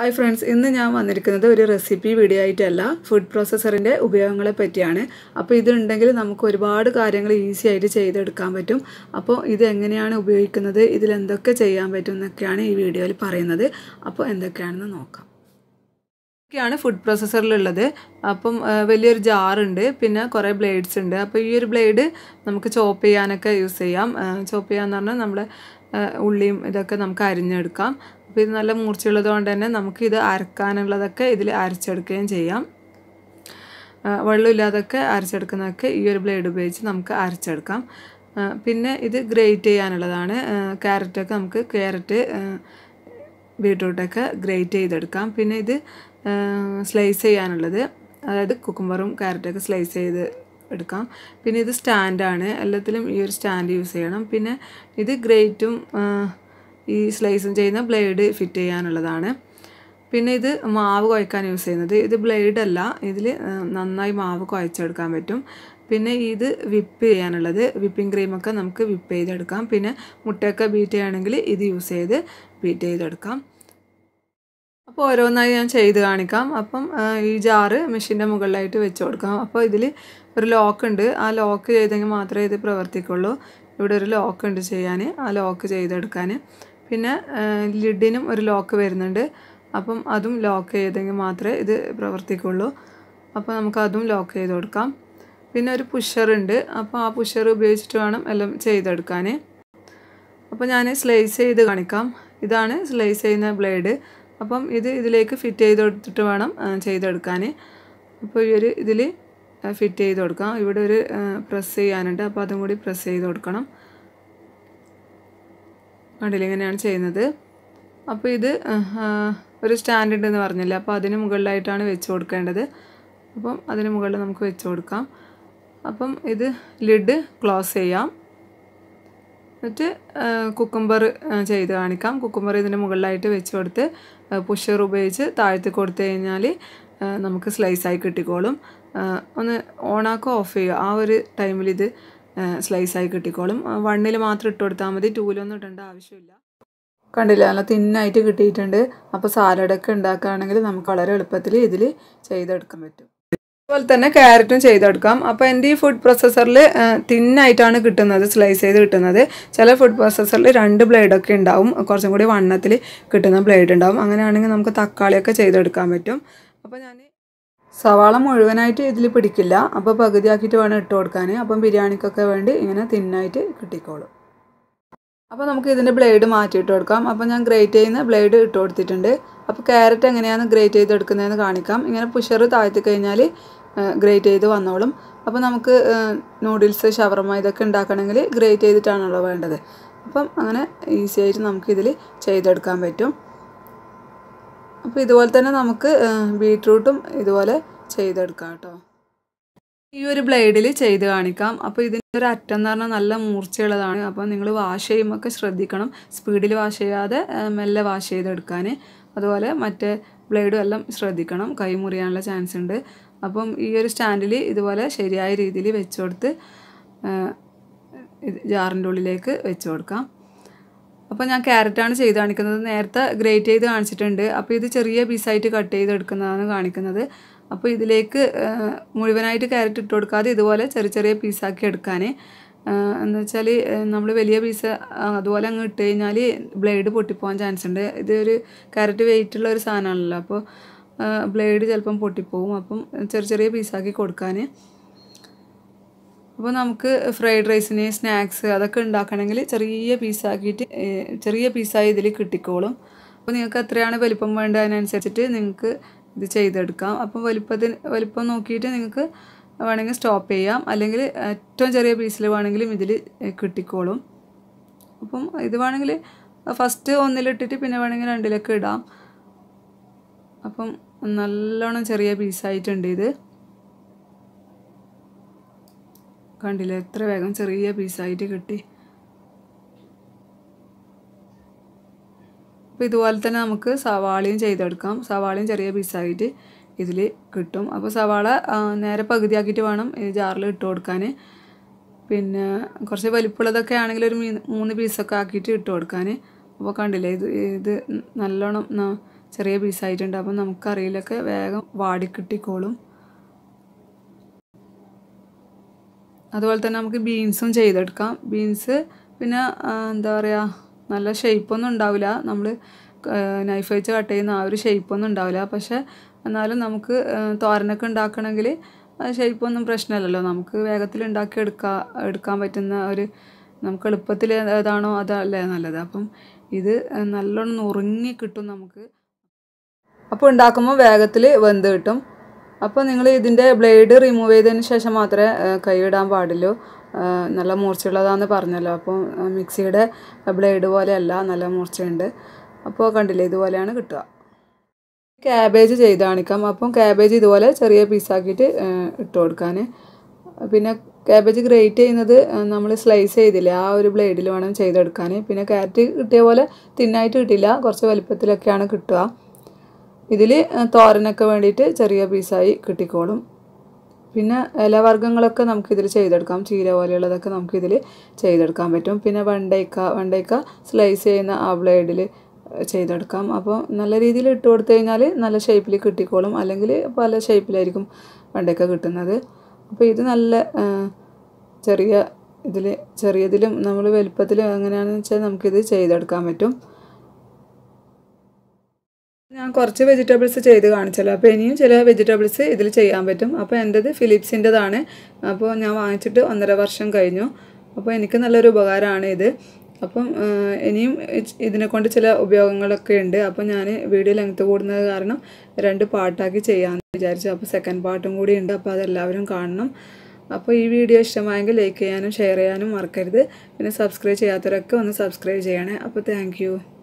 hi friends ഇന്ന് ഞാൻ വന്നിരിക്കുന്നത് ഒരു റെസിപ്പി വീഡിയോ ആയിട്ടല്ല ഫുഡ് പ്രോസസ്സറിൻ്റെ ഉപയോഗങ്ങളെ പറ്റിയാണ് അപ്പോൾ ഇതുണ്ടെങ്കിൽ നമുക്ക് ഒരുപാട് കാര്യങ്ങൾ ഈസി ആയിട്ട് ചെയ്തെടുക്കാൻ പറ്റും അപ്പോൾ ഇത് എങ്ങനെയാണ് ഉപയോഗിക്കുന്നത് ഇതിലെന്തൊക്കെ ചെയ്യാൻ പറ്റും എന്നൊക്കെയാണ് ഈ വീഡിയോയിൽ പറയുന്നത് അപ്പോൾ എന്തൊക്കെയാണെന്ന് നോക്കാം ഇതൊക്കെയാണ് ഫുഡ് പ്രോസസ്സറിലുള്ളത് അപ്പം വലിയൊരു ജാറുണ്ട് പിന്നെ കുറേ ബ്ലേഡ്സ് ഉണ്ട് അപ്പോൾ ഈ ഒരു ബ്ലേഡ് നമുക്ക് ചോപ്പ് ചെയ്യാനൊക്കെ യൂസ് ചെയ്യാം ചോപ്പ് ചെയ്യാമെന്ന് പറഞ്ഞാൽ നമ്മുടെ ഉള്ളിയും ഇതൊക്കെ നമുക്ക് അരിഞ്ഞെടുക്കാം അപ്പോൾ ഇത് നല്ല മൂർച്ചയുള്ളതുകൊണ്ട് തന്നെ നമുക്ക് ഇത് അരക്കാനുള്ളതൊക്കെ ഇതിൽ അരച്ചെടുക്കുകയും ചെയ്യാം വെള്ളമില്ലാതൊക്കെ അരച്ചെടുക്കുന്നതൊക്കെ ഈ ഒരു ബ്ലേഡ് ഉപയോഗിച്ച് നമുക്ക് അരച്ചെടുക്കാം പിന്നെ ഇത് ഗ്രേറ്റ് ചെയ്യാനുള്ളതാണ് ക്യാരറ്റൊക്കെ നമുക്ക് ക്യാരറ്റ് ബീട്രൂട്ടൊക്കെ ഗ്രേറ്റ് ചെയ്തെടുക്കാം പിന്നെ ഇത് സ്ലൈസ് ചെയ്യാനുള്ളത് അതായത് കുക്കുംബറും ക്യാരറ്റൊക്കെ സ്ലൈസ് ചെയ്ത് എടുക്കാം പിന്നെ ഇത് സ്റ്റാൻഡാണ് എല്ലാത്തിലും ഈ ഒരു സ്റ്റാൻഡ് യൂസ് ചെയ്യണം പിന്നെ ഇത് ഗ്രേറ്റും ഈ സ്ലൈസും ചെയ്യുന്ന ബ്ലേഡ് ഫിറ്റ് ചെയ്യാനുള്ളതാണ് പിന്നെ ഇത് മാവ് കുഴക്കാൻ യൂസ് ചെയ്യുന്നത് ഇത് ബ്ലേഡ് അല്ല ഇതിൽ നന്നായി മാവ് കുഴച്ചെടുക്കാൻ പറ്റും പിന്നെ ഇത് വിപ്പ് ചെയ്യാനുള്ളത് വിപ്പിംഗ് ക്രീമൊക്കെ നമുക്ക് വിപ്പ് ചെയ്തെടുക്കാം പിന്നെ മുട്ടയൊക്കെ ബീറ്റ് ചെയ്യുകയാണെങ്കിൽ ഇത് യൂസ് ചെയ്ത് ബീറ്റ് ചെയ്തെടുക്കാം അപ്പോൾ ഓരോന്നായി ഞാൻ ചെയ്ത് കാണിക്കാം അപ്പം ഈ ജാറ് മെഷീൻ്റെ മുകളിലായിട്ട് വെച്ച് കൊടുക്കാം അപ്പോൾ ഇതിൽ ഒരു ലോക്ക് ഉണ്ട് ആ ലോക്ക് ചെയ്തെങ്കിൽ മാത്രമേ ഇത് പ്രവർത്തിക്കുള്ളൂ ഇവിടെ ഒരു ലോക്ക് ഉണ്ട് ചെയ്യാൻ ആ ലോക്ക് ചെയ്തെടുക്കാൻ പിന്നെ ലിഡിനും ഒരു ലോക്ക് വരുന്നുണ്ട് അപ്പം അതും ലോക്ക് ചെയ്തെങ്കിൽ മാത്രമേ ഇത് പ്രവർത്തിക്കുള്ളൂ അപ്പോൾ നമുക്ക് അതും ലോക്ക് ചെയ്ത് കൊടുക്കാം പിന്നെ ഒരു പുഷർ ഉണ്ട് അപ്പോൾ ആ പുഷർ ഉപയോഗിച്ചിട്ട് വേണം എല്ലാം ചെയ്തെടുക്കാൻ അപ്പോൾ ഞാൻ സ്ലൈസ് ചെയ്ത് കാണിക്കാം ഇതാണ് സ്ലൈസ് ചെയ്യുന്ന ബ്ലേഡ് അപ്പം ഇത് ഇതിലേക്ക് ഫിറ്റ് ചെയ്ത് കൊടുത്തിട്ട് വേണം ചെയ്തെടുക്കാൻ അപ്പോൾ ഈ ഒരു ഇതിൽ ഫിറ്റ് ചെയ്ത് കൊടുക്കാം ഇവിടെ ഒരു പ്രസ് ചെയ്യാനുണ്ട് അപ്പോൾ അതും കൂടി പ്രസ് ചെയ്ത് കൊടുക്കണം മഡലിങ്ങനെയാണ് ചെയ്യുന്നത് അപ്പോൾ ഇത് ഒരു സ്റ്റാൻഡേർഡ് എന്ന് പറഞ്ഞില്ല അപ്പോൾ അതിന് മുകളിലായിട്ടാണ് വെച്ച് കൊടുക്കേണ്ടത് അപ്പം അതിന് മുകളിൽ നമുക്ക് വെച്ച് കൊടുക്കാം അപ്പം ഇത് ലിഡ് ക്ലോസ് ചെയ്യാം എന്നിട്ട് കുക്കുംബർ ചെയ്ത് കാണിക്കാം കുക്കുംബർ ഇതിൻ്റെ മുകളിലായിട്ട് വെച്ച് കൊടുത്ത് പുഷർ ഉപയോഗിച്ച് താഴ്ത്തി കൊടുത്തു കഴിഞ്ഞാൽ നമുക്ക് സ്ലൈസായി കിട്ടിക്കോളും ഒന്ന് ഓണാക്കോ ഓഫ് ചെയ്യുക ആ ഒരു ടൈമിൽ ഇത് സ്ലൈസായി കിട്ടിക്കോളും വണ്ണിൽ മാത്രം ഇട്ട് കൊടുത്താൽ മതി ടൂലൊന്നും ഇടേണ്ട ആവശ്യമില്ല കണ്ടില്ല നല്ല തിന്നായിട്ട് കിട്ടിയിട്ടുണ്ട് അപ്പോൾ സാലഡൊക്കെ ഉണ്ടാക്കുകയാണെങ്കിൽ നമുക്ക് വളരെ എളുപ്പത്തിൽ ഇതിൽ ചെയ്തെടുക്കാൻ പറ്റും അതുപോലെ തന്നെ ക്യാരറ്റും ചെയ്തെടുക്കാം അപ്പോൾ എൻ്റെ ഈ ഫുഡ് പ്രോസസ്സറിൽ തിന്നായിട്ടാണ് കിട്ടുന്നത് സ്ലൈസ് ചെയ്ത് കിട്ടുന്നത് ചില ഫുഡ് പ്രോസസ്സറിൽ രണ്ട് ബ്ലേഡൊക്കെ ഉണ്ടാവും കുറച്ചും കൂടി വണ്ണത്തിൽ കിട്ടുന്ന ബ്ലേഡ് ഉണ്ടാവും അങ്ങനെയാണെങ്കിൽ നമുക്ക് തക്കാളിയൊക്കെ ചെയ്തെടുക്കാൻ പറ്റും അപ്പോൾ ഞാൻ സവാള മുഴുവനായിട്ട് ഇതിൽ പിടിക്കില്ല അപ്പോൾ പകുതിയാക്കിയിട്ട് വേണം ഇട്ട് കൊടുക്കാൻ അപ്പം ബിരിയാണിക്കൊക്കെ വേണ്ടി ഇങ്ങനെ തിന്നായിട്ട് കിട്ടിക്കോളും അപ്പോൾ നമുക്ക് ഇതിൻ്റെ ബ്ലേഡ് മാറ്റിയിട്ട് കൊടുക്കാം അപ്പോൾ ഞാൻ ഗ്രേറ്റ് ചെയ്യുന്ന ബ്ലേഡ് ഇട്ട് കൊടുത്തിട്ടുണ്ട് അപ്പോൾ ക്യാരറ്റ് എങ്ങനെയാണ് ഗ്രേറ്റ് ചെയ്ത് കാണിക്കാം ഇങ്ങനെ പുഷറ് താഴ്ത്തി കഴിഞ്ഞാൽ ഗ്രേറ്റ് ചെയ്ത് വന്നോളും അപ്പോൾ നമുക്ക് നൂഡിൽസ് ഷവർമ ഇതൊക്കെ ഉണ്ടാക്കണമെങ്കിൽ ഗ്രേറ്റ് ചെയ്തിട്ടാണല്ലോ വേണ്ടത് അപ്പം അങ്ങനെ ഈസി ആയിട്ട് നമുക്കിതിൽ ചെയ്തെടുക്കാൻ പറ്റും അപ്പോൾ ഇതുപോലെ തന്നെ നമുക്ക് ബീട്രൂട്ടും ഇതുപോലെ ചെയ്തെടുക്കാം കേട്ടോ ഈ ഒരു ബ്ലേഡിൽ ചെയ്ത് കാണിക്കാം അപ്പോൾ ഇതിൻ്റെ ഒരു അറ്റം എന്ന് പറഞ്ഞാൽ നല്ല മൂർച്ചയുള്ളതാണ് അപ്പോൾ നിങ്ങൾ വാഷ് ചെയ്യുമ്പോൾ ഒക്കെ ശ്രദ്ധിക്കണം സ്പീഡിൽ വാഷ് ചെയ്യാതെ മെല്ലെ വാഷ് ചെയ്തെടുക്കാൻ അതുപോലെ മറ്റേ ബ്ലേഡും എല്ലാം ശ്രദ്ധിക്കണം കൈ മുറിയാനുള്ള ചാൻസ് ഉണ്ട് അപ്പം ഈ ഒരു സ്റ്റാൻഡിൽ ഇതുപോലെ ശരിയായ രീതിയിൽ വെച്ച് കൊടുത്ത് ജാറിൻ്റെ ഉള്ളിലേക്ക് വെച്ചു കൊടുക്കാം അപ്പോൾ ഞാൻ ക്യാരറ്റാണ് ചെയ്ത് കാണിക്കുന്നത് നേരത്തെ ഗ്രേറ്റ് ചെയ്ത് കാണിച്ചിട്ടുണ്ട് അപ്പോൾ ഇത് ചെറിയ പീസായിട്ട് കട്ട് ചെയ്തെടുക്കുന്നതാണ് കാണിക്കുന്നത് അപ്പോൾ ഇതിലേക്ക് മുഴുവനായിട്ട് ക്യാരറ്റ് ഇട്ട് കൊടുക്കാതെ ഇതുപോലെ ചെറിയ ചെറിയ പീസാക്കി എടുക്കാൻ എന്ന് വെച്ചാൽ നമ്മൾ വലിയ പീസ് അതുപോലെ അങ്ങ് ഇട്ട് കഴിഞ്ഞാൽ ബ്ലേഡ് പൊട്ടിപ്പോകാൻ ചാൻസ് ഉണ്ട് ഇതൊരു ക്യാരറ്റ് ഉള്ള ഒരു സാധനമാണല്ലോ അപ്പോൾ ബ്ലേഡ് ചിലപ്പം പൊട്ടിപ്പോകും അപ്പം ചെറിയ ചെറിയ പീസാക്കി കൊടുക്കാൻ അപ്പോൾ നമുക്ക് ഫ്രൈഡ് റൈസിന് സ്നാക്സ് അതൊക്കെ ഉണ്ടാക്കണമെങ്കിൽ ചെറിയ പീസാക്കിയിട്ട് ചെറിയ പീസായി ഇതിൽ കിട്ടിക്കോളും അപ്പോൾ നിങ്ങൾക്ക് എത്രയാണ് വലിപ്പം വേണ്ടത് അതിനനുസരിച്ചിട്ട് നിങ്ങൾക്ക് ഇത് ചെയ്തെടുക്കാം അപ്പോൾ വലിപ്പത്തിന് വലിപ്പം നോക്കിയിട്ട് നിങ്ങൾക്ക് വേണമെങ്കിൽ സ്റ്റോപ്പ് ചെയ്യാം അല്ലെങ്കിൽ ഏറ്റവും ചെറിയ പീസിൽ വേണമെങ്കിലും ഇതിൽ കിട്ടിക്കോളും അപ്പം ഇത് വേണമെങ്കിൽ ഫസ്റ്റ് ഒന്നിലിട്ടിട്ട് പിന്നെ വേണമെങ്കിൽ രണ്ടിലൊക്കെ ഇടാം അപ്പം നല്ലോണം ചെറിയ പീസായിട്ടുണ്ട് ഇത് കണ്ടില്ല എത്ര വേഗം ചെറിയ പീസായിട്ട് കിട്ടി അപ്പം ഇതുപോലെ തന്നെ നമുക്ക് സവാളയും ചെയ്തെടുക്കാം സവാളയും ചെറിയ പീസായിട്ട് ഇതിൽ കിട്ടും അപ്പോൾ സവാള നേരെ പകുതിയാക്കിയിട്ട് വേണം ഈ ജാറിൽ ഇട്ട് കൊടുക്കാൻ പിന്നെ കുറച്ച് വലിപ്പമുള്ളതൊക്കെ ആണെങ്കിൽ ഒരു മൂന്ന് പീസൊക്കെ ആക്കിയിട്ട് ഇട്ട് കൊടുക്കാൻ അപ്പോൾ കണ്ടില്ലേ ഇത് ഇത് നല്ലോണം ചെറിയ പീസായിട്ടുണ്ട് അപ്പം നമുക്കറിയിലൊക്കെ വേഗം വാടിക്കിട്ടിക്കോളും അതുപോലെ തന്നെ നമുക്ക് ബീൻസും ചെയ്തെടുക്കാം ബീൻസ് പിന്നെ എന്താ പറയുക നല്ല ഷേപ്പൊന്നും ഉണ്ടാവില്ല നമ്മൾ നൈഫ് വെച്ച് കട്ട് ചെയ്യുന്ന ആ ഒരു ഷേപ്പൊന്നും ഉണ്ടാവില്ല പക്ഷേ എന്നാലും നമുക്ക് തോരനൊക്കെ ഉണ്ടാക്കണമെങ്കിൽ ഷേപ്പൊന്നും പ്രശ്നമല്ലല്ലോ നമുക്ക് വേഗത്തിൽ ഉണ്ടാക്കി എടുക്കാൻ എടുക്കാൻ പറ്റുന്ന ഒരു നമുക്ക് എളുപ്പത്തിൽ ഏതാണോ അതല്ലേ നല്ലത് അപ്പം ഇത് നല്ലോണം നുറുങ്ങി കിട്ടും നമുക്ക് അപ്പോൾ ഉണ്ടാക്കുമ്പോൾ വേഗത്തിൽ വെന്ത് കിട്ടും അപ്പോൾ നിങ്ങൾ ഇതിൻ്റെ ബ്ലേഡ് റിമൂവ് ചെയ്തതിന് ശേഷം മാത്രമേ കൈയിടാൻ പാടുള്ളൂ നല്ല മൂർച്ചയുള്ളതാണെന്ന് പറഞ്ഞല്ലോ അപ്പോൾ മിക്സിയുടെ ബ്ലേഡ് പോലെയല്ല നല്ല മൂർച്ചയുണ്ട് അപ്പോൾ കണ്ടില്ലേ ഇതുപോലെയാണ് കിട്ടുക ക്യാബേജ് ചെയ്ത് കാണിക്കാം അപ്പം ക്യാബേജ് ഇതുപോലെ ചെറിയ പീസാക്കിയിട്ട് ഇട്ട് കൊടുക്കാൻ പിന്നെ ക്യാബേജ് ഗ്രേറ്റ് ചെയ്യുന്നത് നമ്മൾ സ്ലൈസ് ചെയ്തില്ല ആ ഒരു ബ്ലേഡിൽ വേണം ചെയ്തെടുക്കാൻ പിന്നെ ക്യാരറ്റ് കിട്ടിയ പോലെ തിന്നായിട്ട് കിട്ടില്ല കുറച്ച് വലിപ്പത്തിലൊക്കെയാണ് കിട്ടുക ഇതിൽ തോരനൊക്കെ വേണ്ടിയിട്ട് ചെറിയ പീസായി കിട്ടിക്കോളും പിന്നെ ഇലവർഗ്ഗങ്ങളൊക്കെ നമുക്കിതിൽ ചെയ്തെടുക്കാം ചീര പോലെയുള്ളതൊക്കെ നമുക്കിതിൽ ചെയ്തെടുക്കാൻ പറ്റും പിന്നെ വെണ്ടയ്ക്ക വെണ്ടയ്ക്ക സ്ലൈസ് ചെയ്യുന്ന ആ ബ്ലേഡിൽ ചെയ്തെടുക്കാം അപ്പോൾ നല്ല രീതിയിൽ ഇട്ട് കൊടുത്തു കഴിഞ്ഞാൽ നല്ല ഷേപ്പിൽ കിട്ടിക്കോളും അല്ലെങ്കിൽ പല ഷേപ്പിലായിരിക്കും വെണ്ടയ്ക്ക കിട്ടുന്നത് അപ്പോൾ ഇത് നല്ല ചെറിയ ഇതിൽ ചെറിയതിലും നമ്മൾ വലുപ്പത്തിലും എങ്ങനെയാണെന്ന് വെച്ചാൽ നമുക്കിത് ചെയ്തെടുക്കാൻ പറ്റും കുറച്ച് വെജിറ്റബിൾസ് ചെയ്ത് കാണിച്ചല്ലോ അപ്പോൾ ഇനിയും ചില വെജിറ്റബിൾസ് ഇതിൽ ചെയ്യാൻ പറ്റും അപ്പോൾ എൻ്റെത് ഫിലിപ്സിൻ്റെതാണ് അപ്പോൾ ഞാൻ വാങ്ങിച്ചിട്ട് ഒന്നര വർഷം കഴിഞ്ഞു അപ്പോൾ എനിക്ക് നല്ലൊരു ഉപകാരമാണ് ഇത് അപ്പം ഇനിയും ഇതിനെക്കൊണ്ട് ചില ഉപയോഗങ്ങളൊക്കെ ഉണ്ട് അപ്പം ഞാൻ വീഡിയോ ലെങ്ത്ത് കൂടുന്നത് കാരണം രണ്ട് പാട്ടാക്കി ചെയ്യാമെന്ന് വിചാരിച്ചു അപ്പോൾ സെക്കൻഡ് പാട്ടും കൂടി ഉണ്ട് അപ്പോൾ അതെല്ലാവരും കാണണം അപ്പോൾ ഈ വീഡിയോ ഇഷ്ടമായെങ്കിൽ ലൈക്ക് ചെയ്യാനും ഷെയർ ചെയ്യാനും മറക്കരുത് പിന്നെ സബ്സ്ക്രൈബ് ചെയ്യാത്തവരൊക്കെ ഒന്ന് സബ്സ്ക്രൈബ് ചെയ്യണേ അപ്പോൾ താങ്ക്